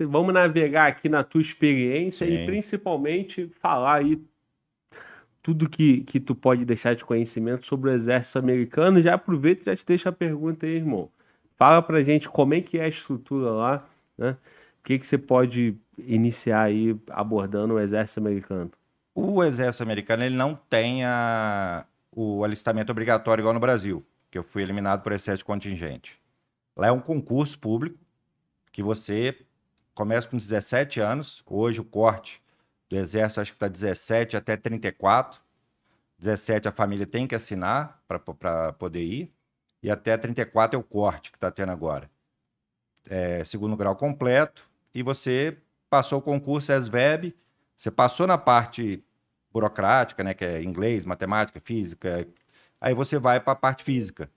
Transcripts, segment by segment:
vamos navegar aqui na tua experiência Sim. e principalmente falar aí tudo que, que tu pode deixar de conhecimento sobre o exército americano. Já aproveita e já te deixa a pergunta aí, irmão. Fala pra gente como é que é a estrutura lá, né? O que, que você pode iniciar aí abordando o exército americano? O exército americano ele não tem a, o alistamento obrigatório igual no Brasil, que eu fui eliminado por excesso de contingente. Lá é um concurso público que você começa com 17 anos. Hoje o corte do Exército acho que está 17 até 34. 17 a família tem que assinar para poder ir. E até 34 é o corte que está tendo agora. É, segundo grau completo. E você passou o concurso ESVEB. Você passou na parte burocrática, né, que é inglês, matemática, física. Aí você vai para a parte física.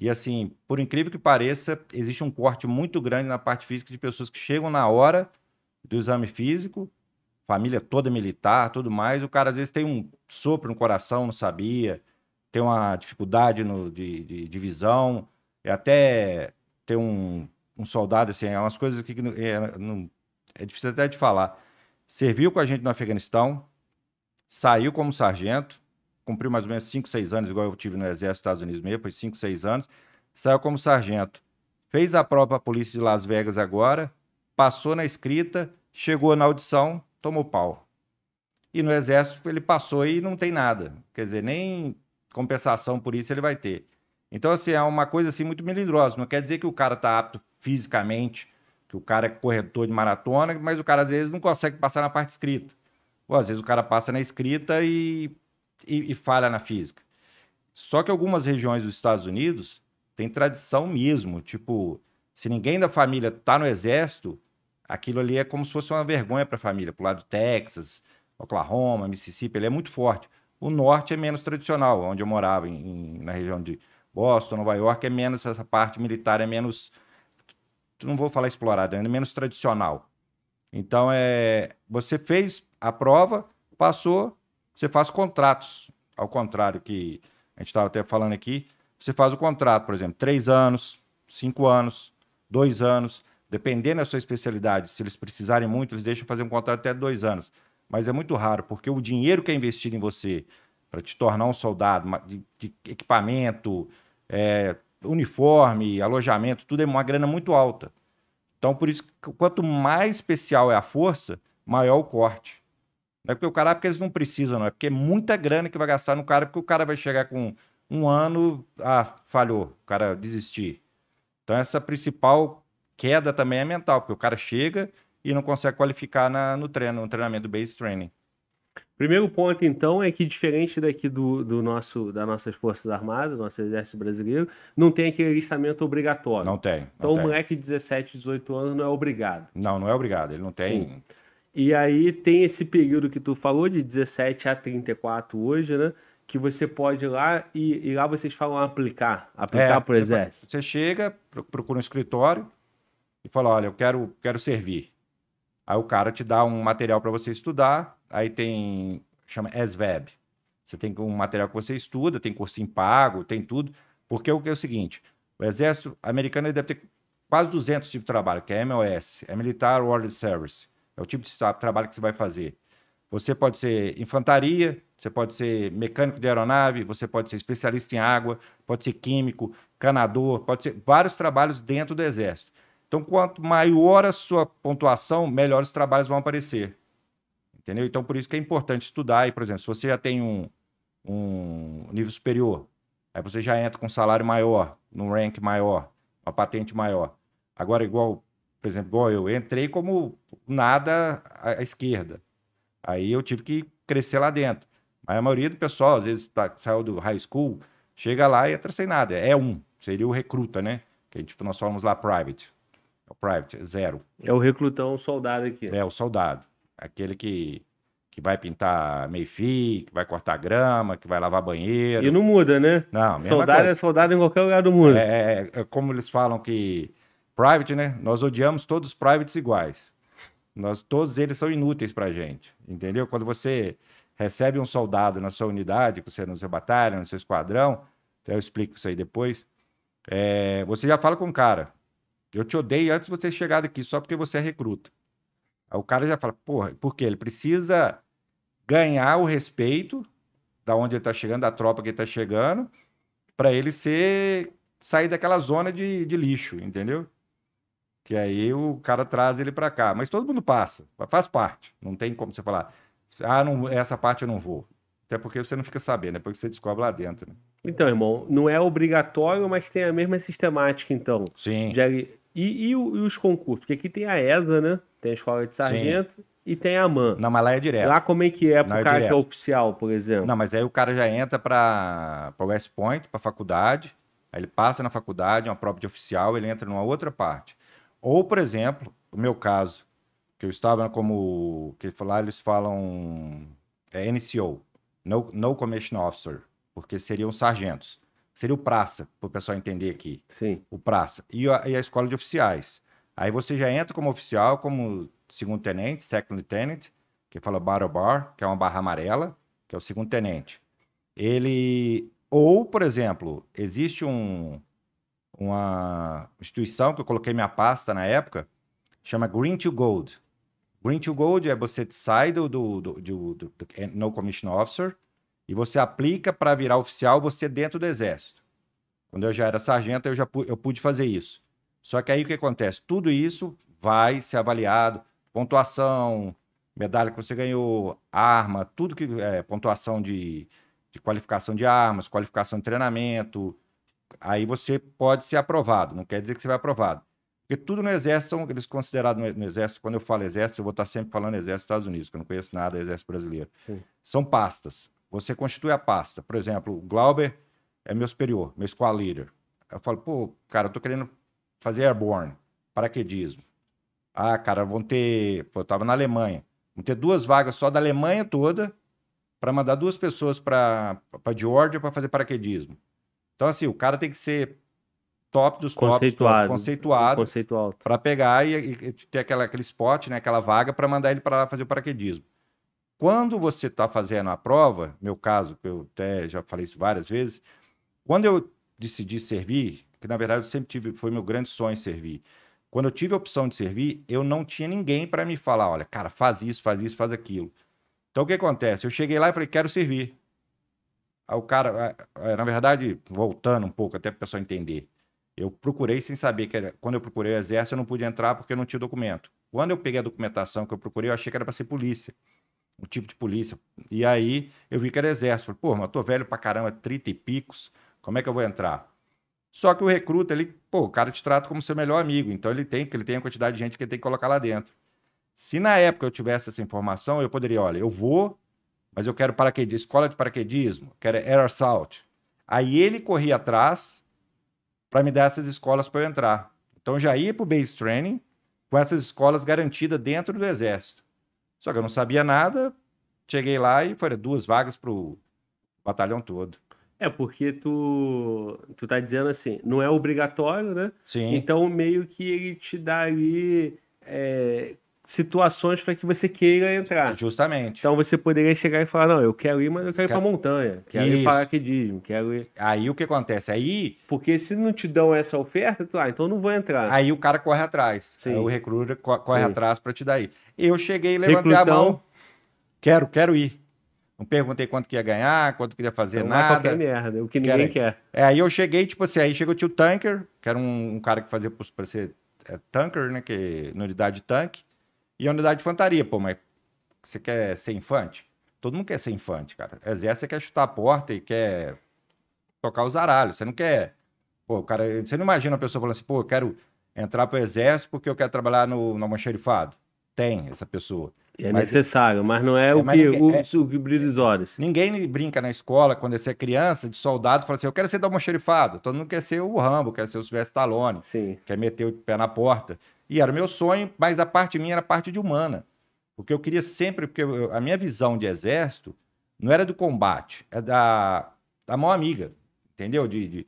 E assim, por incrível que pareça, existe um corte muito grande na parte física de pessoas que chegam na hora do exame físico, família toda militar, tudo mais, o cara às vezes tem um sopro no coração, não sabia, tem uma dificuldade no, de, de, de visão, e é até tem um, um soldado, assim, é umas coisas que é, não, é difícil até de falar. Serviu com a gente no Afeganistão, saiu como sargento, cumpri mais ou menos 5, 6 anos, igual eu tive no Exército dos Estados Unidos mesmo, foi 5, 6 anos, saiu como sargento. Fez a prova para polícia de Las Vegas agora, passou na escrita, chegou na audição, tomou pau. E no Exército ele passou e não tem nada. Quer dizer, nem compensação por isso ele vai ter. Então, assim, é uma coisa assim muito melindrosa. Não quer dizer que o cara está apto fisicamente, que o cara é corretor de maratona, mas o cara às vezes não consegue passar na parte escrita. Ou às vezes o cara passa na escrita e e, e falha na física. Só que algumas regiões dos Estados Unidos têm tradição mesmo. Tipo, se ninguém da família tá no exército, aquilo ali é como se fosse uma vergonha para a família. Pro lado do Texas, Oklahoma, Mississippi, ele é muito forte. O norte é menos tradicional, onde eu morava, em, na região de Boston, Nova York, é menos essa parte militar, é menos. Não vou falar explorada, é menos tradicional. Então, é, você fez a prova, passou, você faz contratos. Ao contrário que a gente estava até falando aqui, você faz o contrato, por exemplo, três anos, cinco anos, dois anos, dependendo da sua especialidade. Se eles precisarem muito, eles deixam fazer um contrato até dois anos. Mas é muito raro, porque o dinheiro que é investido em você para te tornar um soldado, de, de equipamento, é, uniforme, alojamento, tudo é uma grana muito alta. Então, por isso, quanto mais especial é a força, maior o corte. Não é porque o cara, é porque eles não precisam, não. É porque é muita grana que vai gastar no cara, porque o cara vai chegar com um ano, ah, falhou, o cara desistir. Então, essa principal queda também é mental, porque o cara chega e não consegue qualificar na, no treino, no treinamento do base training. Primeiro ponto, então, é que diferente daqui do, do nosso, das nossas Forças Armadas, do nosso Exército Brasileiro, não tem aquele listamento obrigatório. Não tem. Não então, tem. o moleque de 17, 18 anos não é obrigado. Não, não é obrigado. Ele não tem. Sim. E aí tem esse período que tu falou, de 17 a 34 hoje, né? Que você pode ir lá e, e lá vocês falam aplicar, aplicar é, para o exército. Você chega, procura um escritório e fala, olha, eu quero, quero servir. Aí o cara te dá um material para você estudar, aí tem, chama ESVEB. Você tem um material que você estuda, tem cursinho pago, tem tudo. Porque o que é o seguinte, o exército americano deve ter quase 200 tipos de trabalho, que é MOS, é Militar World Service. É o tipo de trabalho que você vai fazer. Você pode ser infantaria, você pode ser mecânico de aeronave, você pode ser especialista em água, pode ser químico, canador, pode ser vários trabalhos dentro do exército. Então, quanto maior a sua pontuação, melhores trabalhos vão aparecer. Entendeu? Então, por isso que é importante estudar. E, por exemplo, se você já tem um, um nível superior, aí você já entra com um salário maior, num rank maior, uma patente maior. Agora, igual por exemplo, igual eu, entrei como nada à esquerda. Aí eu tive que crescer lá dentro. Mas a maioria do pessoal, às vezes, tá, saiu do high school, chega lá e entra sem nada. É um, seria o recruta, né? Que a gente, nós falamos lá private. É o private, é zero. É o recrutão, o soldado aqui. É, o soldado. Aquele que, que vai pintar meio-fio, que vai cortar grama, que vai lavar banheiro. E não muda, né? Não, soldado é coisa. é soldado em qualquer lugar do mundo. É, é, é como eles falam que Private, né? Nós odiamos todos os privates iguais. Nós, todos eles são inúteis para a gente, entendeu? Quando você recebe um soldado na sua unidade, você é no seu batalha, no seu esquadrão, até eu explico isso aí depois, é, você já fala com o cara, eu te odeio antes de você chegar daqui, só porque você é recruta. Aí o cara já fala, porra, por quê? Ele precisa ganhar o respeito da onde ele está chegando, da tropa que ele está chegando, para ele ser sair daquela zona de, de lixo, entendeu? que aí o cara traz ele para cá. Mas todo mundo passa, faz parte. Não tem como você falar, ah, não, essa parte eu não vou. Até porque você não fica sabendo, depois é você descobre lá dentro. Né? Então, irmão, não é obrigatório, mas tem a mesma sistemática, então. Sim. De... E, e, e, os concursos? Porque aqui tem a ESA, né? Tem a Escola de Sargento Sim. e tem a AMAN. Não, mas lá é direto. Lá como é que é pro o é cara que é oficial, por exemplo? Não, mas aí o cara já entra para o West Point, para faculdade, aí ele passa na faculdade, é uma prova de oficial, ele entra numa outra parte. Ou, por exemplo, o meu caso, que eu estava como. que lá eles falam. É NCO, no, no Commission Officer, porque seriam sargentos. Seria o praça, para o pessoal entender aqui. Sim. O praça. E a, e a escola de oficiais. Aí você já entra como oficial, como segundo tenente, second lieutenant, que fala battle bar, que é uma barra amarela, que é o segundo tenente. Ele. Ou, por exemplo, existe um, uma instituição que eu coloquei minha pasta na época, chama Green to Gold. Green to Gold é você sai do, do, do, do, do é, No Commission Officer e você aplica para virar oficial você dentro do Exército. Quando eu já era sargento, eu já eu pude fazer isso. Só que aí o que acontece? Tudo isso vai ser avaliado, pontuação, medalha que você ganhou, arma, tudo que é pontuação de, de qualificação de armas, qualificação de treinamento, aí você pode ser aprovado, não quer dizer que você vai aprovado. Porque tudo no exército, são, eles considerados no, exército, quando eu falo exército, eu vou estar sempre falando exército dos Estados Unidos, porque eu não conheço nada do exército brasileiro. Sim. São pastas. Você constitui a pasta. Por exemplo, o Glauber é meu superior, meu squad leader. Eu falo, pô, cara, eu tô querendo fazer airborne, paraquedismo. Ah, cara, vão ter... Pô, eu tava na Alemanha. Vão ter duas vagas só da Alemanha toda para mandar duas pessoas para Georgia para fazer paraquedismo. Então, assim, o cara tem que ser top dos conceituado, tops, conceituado, conceituado para pegar e, e, ter aquela, aquele spot, né, aquela vaga para mandar ele para lá fazer o paraquedismo. Quando você está fazendo a prova, meu caso, que eu até já falei isso várias vezes, quando eu decidi servir, que na verdade eu sempre tive, foi meu grande sonho servir. Quando eu tive a opção de servir, eu não tinha ninguém para me falar, olha, cara, faz isso, faz isso, faz aquilo. Então o que acontece? Eu cheguei lá e falei, quero servir o cara, é, é, na verdade, voltando um pouco, até para o pessoal entender, eu procurei sem saber que era, quando eu procurei o exército, eu não pude entrar porque eu não tinha documento. Quando eu peguei a documentação que eu procurei, eu achei que era para ser polícia, um tipo de polícia. E aí eu vi que era exército. Falei, pô, mas eu tô velho pra caramba, 30 e picos, como é que eu vou entrar? Só que o recruta, ele, pô, o cara te trata como seu melhor amigo, então ele tem, ele tem a quantidade de gente que ele tem que colocar lá dentro. Se na época eu tivesse essa informação, eu poderia, olha, eu vou, mas eu quero paraquedismo, escola de paraquedismo, quero air assault. Aí ele corria atrás para me dar essas escolas para eu entrar. Então eu já ia para o base training com essas escolas garantidas dentro do exército. Só que eu não sabia nada, cheguei lá e foram duas vagas para o batalhão todo. É, porque tu, tu tá dizendo assim, não é obrigatório, né? Sim. Então meio que ele te dá ali é, situações para que você queira entrar. Justamente. Então você poderia chegar e falar: não, eu quero ir, mas eu quero, ir para montanha, quero Isso. ir para aquedismo, quero ir. Aí o que acontece? Aí. Porque se não te dão essa oferta, tu, ah, então não vou entrar. Aí o cara corre atrás. Sim. Aí o recruta corre Sim. atrás para te dar aí. Eu cheguei, levantei a mão, quero, quero ir. Não perguntei quanto que ia ganhar, quanto queria fazer, então nada. Não é qualquer merda, é o que ninguém quer. É, aí eu cheguei, tipo assim, aí chegou o tio Tanker, que era um, um cara que fazia para ser é, tanker, né, que na é unidade tanque. E é a unidade de infantaria, pô, mas você quer ser infante? Todo mundo quer ser infante, cara. É exército, você quer chutar a porta e quer tocar os aralhos. Você não quer. Pô, cara, você não imagina a pessoa falando assim, pô, eu quero entrar pro exército porque eu quero trabalhar no, no almoxerifado. Tem essa pessoa. É mas, necessário, mas não é, é o, é, que, o, é, brilha os olhos. Ninguém brinca na escola, quando você é criança, de soldado, fala assim, eu quero ser do almoxerifado. Todo mundo quer ser o Rambo, quer ser o Silvestre Stallone. Sim. Quer meter o pé na porta. E era o meu sonho, mas a parte minha era a parte de humana. Porque eu queria sempre, porque eu, a minha visão de exército não era do combate, é da, da mão amiga, entendeu? De, de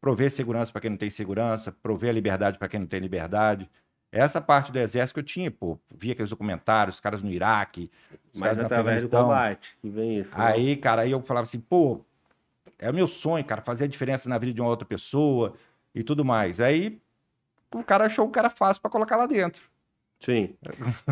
prover segurança para quem não tem segurança, prover a liberdade para quem não tem liberdade. É essa parte do exército que eu tinha, pô, via aqueles documentários, os caras no Iraque, os Mas caras através do combate, que vem isso. Né? Aí, cara, aí eu falava assim, pô, é o meu sonho, cara, fazer a diferença na vida de uma outra pessoa e tudo mais. Aí o cara achou um cara fácil para colocar lá dentro. Sim.